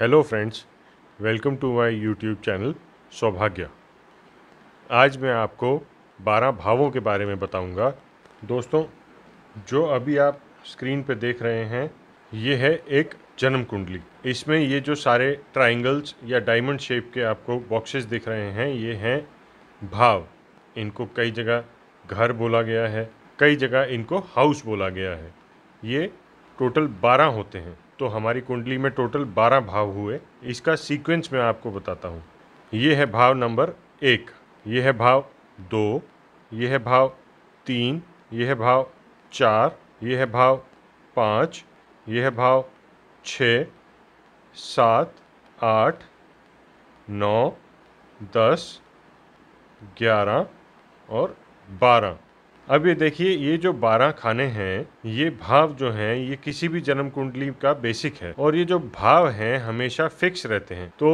hello friends welcome to my YouTube channel Saubhagya आज मैं आपको बारह भावों के बारे में बताऊंगा दोस्तों जो अभी आप स्क्रीन पर देख रहे हैं ये है एक जन्म कुंडली इसमें ये जो सारे ट्राइंगल्स या डायमंड शेप के आपको बॉक्सेस दिख रहे हैं ये हैं भाव इनको कई जगह घर बोला गया है कई जगह इनको हाउस बोला गया है ये टोटल बारह होते हैं तो हमारी कुंडली में टोटल बारह भाव हुए इसका सीक्वेंस मैं आपको बताता हूँ ये है भाव नंबर एक ये है भाव दो ये है भाव तीन ये है भाव चार ये है भाव पाँच ये है भाव छ सात आठ नौ दस ग्यारह और बारह अब ये देखिए ये जो बारह खाने हैं ये भाव जो हैं ये किसी भी जन्म कुंडली का बेसिक है और ये जो भाव हैं हमेशा फिक्स रहते हैं तो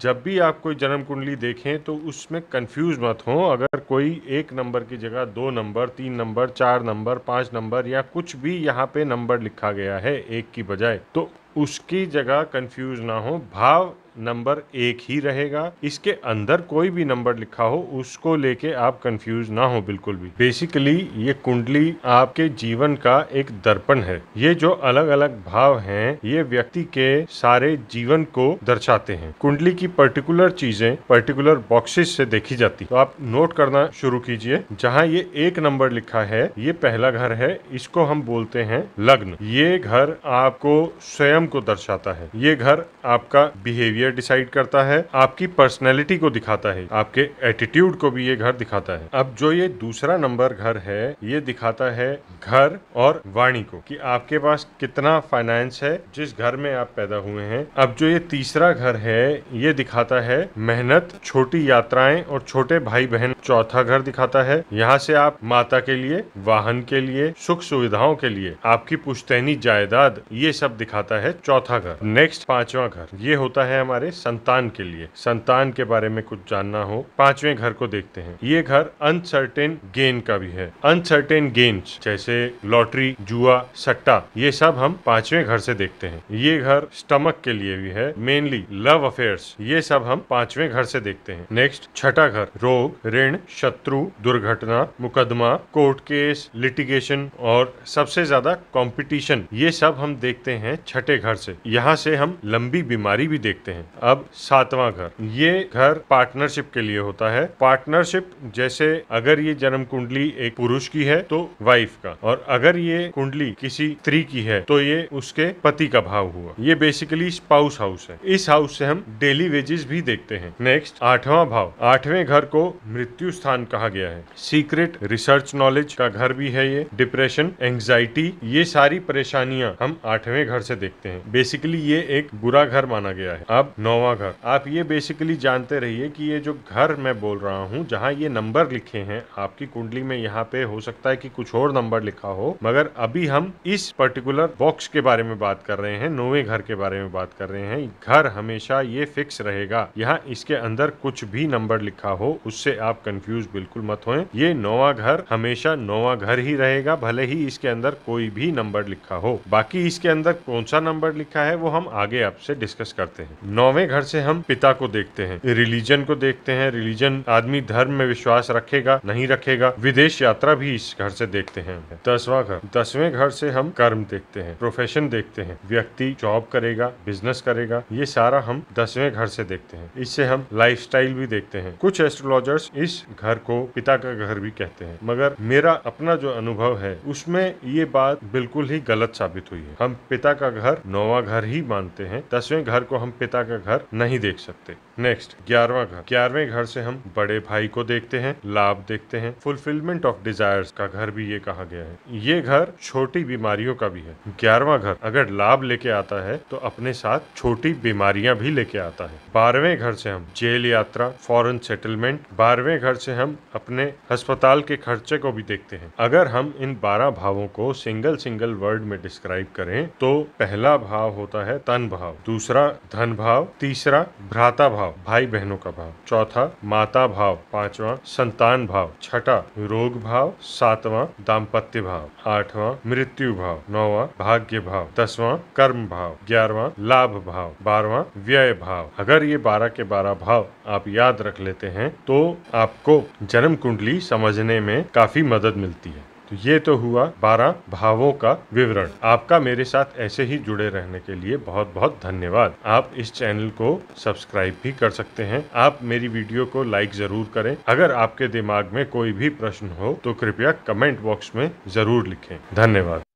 जब भी आप कोई जन्म कुंडली देखें तो उसमें कंफ्यूज मत हो अगर कोई एक नंबर की जगह दो नंबर तीन नंबर चार नंबर पाँच नंबर या कुछ भी यहाँ पे नंबर लिखा गया है एक की बजाय तो उसकी जगह कंफ्यूज ना हो भाव नंबर एक ही रहेगा इसके अंदर कोई भी नंबर लिखा हो उसको लेके आप कंफ्यूज ना हो बिल्कुल भी बेसिकली ये कुंडली आपके जीवन का एक दर्पण है ये जो अलग अलग भाव हैं ये व्यक्ति के सारे जीवन को दर्शाते हैं कुंडली की पर्टिकुलर चीजें पर्टिकुलर बॉक्सेस से देखी जाती तो आप नोट करना शुरू कीजिए जहाँ ये एक नंबर लिखा है ये पहला घर है इसको हम बोलते हैं लग्न ये घर आपको स्वयं को दर्शाता है ये घर आपका बिहेवियर बिहेवियर डिसाइड करता है आपकी पर्सनैलिटी को दिखाता है आपके एटीट्यूड को भी ये घर दिखाता है अब जो ये दूसरा नंबर घर है ये दिखाता है घर और वाणी को कि आपके पास कितना फाइनेंस है जिस घर में आप पैदा हुए हैं अब जो ये तीसरा घर है ये दिखाता है मेहनत छोटी यात्राएं और छोटे भाई बहन चौथा घर दिखाता है यहाँ से आप माता के लिए वाहन के लिए सुख सुविधाओं के लिए आपकी पुश्तैनी जायदाद ये सब दिखाता है चौथा घर नेक्स्ट पांचवा घर ये होता है हमारे हमारे संतान के लिए संतान के बारे में कुछ जानना हो पांचवें घर को देखते हैं ये घर अनसर्टेन गेन का भी है अनसर्टेन गेन्स जैसे लॉटरी जुआ सट्टा ये सब हम पांचवें घर से देखते हैं ये घर स्टमक के लिए भी है मेनली लव अफेयर्स ये सब हम पांचवें घर से देखते हैं नेक्स्ट छठा घर रोग ऋण शत्रु दुर्घटना मुकदमा कोर्ट केस लिटिगेशन और सबसे ज्यादा कॉम्पिटिशन ये सब हम देखते हैं छठे घर से यहाँ से हम लंबी बीमारी भी देखते हैं हैं अब सातवां घर ये घर पार्टनरशिप के लिए होता है पार्टनरशिप जैसे अगर ये जन्म कुंडली एक पुरुष की है तो वाइफ का और अगर ये कुंडली किसी स्त्री की है तो ये उसके पति का भाव हुआ ये बेसिकली स्पाउस हाउस है इस हाउस से हम डेली वेजेस भी देखते हैं नेक्स्ट आठवां भाव आठवें घर को मृत्यु स्थान कहा गया है सीक्रेट रिसर्च नॉलेज का घर भी है ये डिप्रेशन एंग्जाइटी ये सारी परेशानियां हम आठवें घर से देखते हैं बेसिकली ये एक बुरा घर माना गया है अब अब नौवा घर आप ये बेसिकली जानते रहिए कि ये जो घर मैं बोल रहा हूँ जहाँ ये नंबर लिखे हैं आपकी कुंडली में यहाँ पे हो सकता है कि कुछ और नंबर लिखा हो मगर अभी हम इस पर्टिकुलर बॉक्स के बारे में बात कर रहे हैं नौवे घर के बारे में बात कर रहे हैं घर हमेशा ये फिक्स रहेगा यहाँ इसके अंदर कुछ भी नंबर लिखा हो उससे आप कंफ्यूज बिल्कुल मत हो ये नौवा घर हमेशा नौवा घर ही रहेगा भले ही इसके अंदर कोई भी नंबर लिखा हो बाकी इसके अंदर कौन सा नंबर लिखा है वो हम आगे आपसे डिस्कस करते हैं नौवे घर से हम पिता को देखते हैं रिलीजन को देखते हैं रिलीजन आदमी धर्म में विश्वास रखेगा नहीं रखेगा विदेश यात्रा भी इस घर से देखते हैं दसवा घर दसवें घर से हम कर्म देखते हैं प्रोफेशन देखते हैं व्यक्ति जॉब करेगा बिजनेस करेगा ये सारा हम दसवें घर से देखते हैं इससे हम लाइफ भी देखते हैं कुछ एस्ट्रोलॉजर्स इस घर को पिता का घर भी कहते हैं मगर मेरा अपना जो अनुभव है उसमें ये बात बिल्कुल ही गलत साबित हुई है हम पिता का घर नौवा घर ही मानते हैं दसवें घर को हम पिता का घर नहीं देख सकते नेक्स्ट ग्यारहवा घर ग्यारहवें घर से हम बड़े भाई को देखते हैं लाभ देखते हैं फुलफिलमेंट ऑफ डिजायर्स का घर भी ये कहा गया है ये घर छोटी बीमारियों का भी है ग्यारहवा घर अगर लाभ लेके आता है तो अपने साथ छोटी बीमारियां भी लेके आता है बारहवें घर से हम जेल यात्रा फॉरन सेटलमेंट बारहवें घर से हम अपने अस्पताल के खर्चे को भी देखते हैं अगर हम इन बारह भावों को सिंगल सिंगल वर्ड में डिस्क्राइब करें तो पहला भाव होता है तन भाव दूसरा धन भाव तीसरा भ्राता भाव भाव भाई बहनों का भाव चौथा माता भाव पांचवा संतान भाव छठा रोग भाव सातवा दाम्पत्य भाव आठवा मृत्यु भाव नौवा भाग्य भाव दसवा कर्म भाव ग्यारहवा लाभ भाव बारवा व्यय भाव अगर ये बारह के बारह भाव आप याद रख लेते हैं तो आपको जन्म कुंडली समझने में काफी मदद मिलती है तो ये तो हुआ बारह भावों का विवरण आपका मेरे साथ ऐसे ही जुड़े रहने के लिए बहुत बहुत धन्यवाद आप इस चैनल को सब्सक्राइब भी कर सकते हैं आप मेरी वीडियो को लाइक जरूर करें अगर आपके दिमाग में कोई भी प्रश्न हो तो कृपया कमेंट बॉक्स में जरूर लिखें धन्यवाद